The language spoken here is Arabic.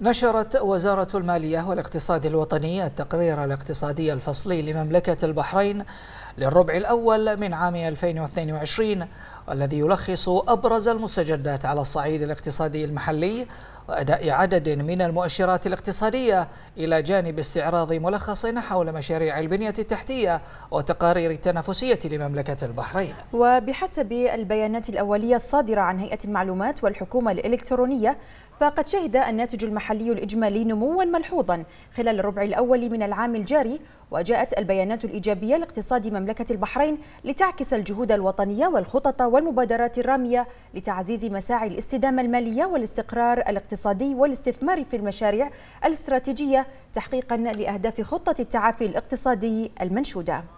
نشرت وزارة المالية والاقتصاد الوطني التقرير الاقتصادي الفصلي لمملكة البحرين للربع الأول من عام 2022 الذي يلخص أبرز المستجدات على الصعيد الاقتصادي المحلي وأداء عدد من المؤشرات الاقتصادية إلى جانب استعراض ملخص حول مشاريع البنية التحتية وتقارير التنافسية لمملكة البحرين وبحسب البيانات الأولية الصادرة عن هيئة المعلومات والحكومة الإلكترونية فقد شهد الناتج المحلي الإجمالي نموا ملحوظا خلال الربع الأول من العام الجاري وجاءت البيانات الإيجابية لاقتصاد مملكة البحرين لتعكس الجهود الوطنية والخطط والمبادرات الرامية لتعزيز مساعي الاستدامة المالية والاستقرار الاقتصادي الاقتصادي والاستثمار في المشاريع الاستراتيجية تحقيقا لأهداف خطة التعافي الاقتصادي المنشودة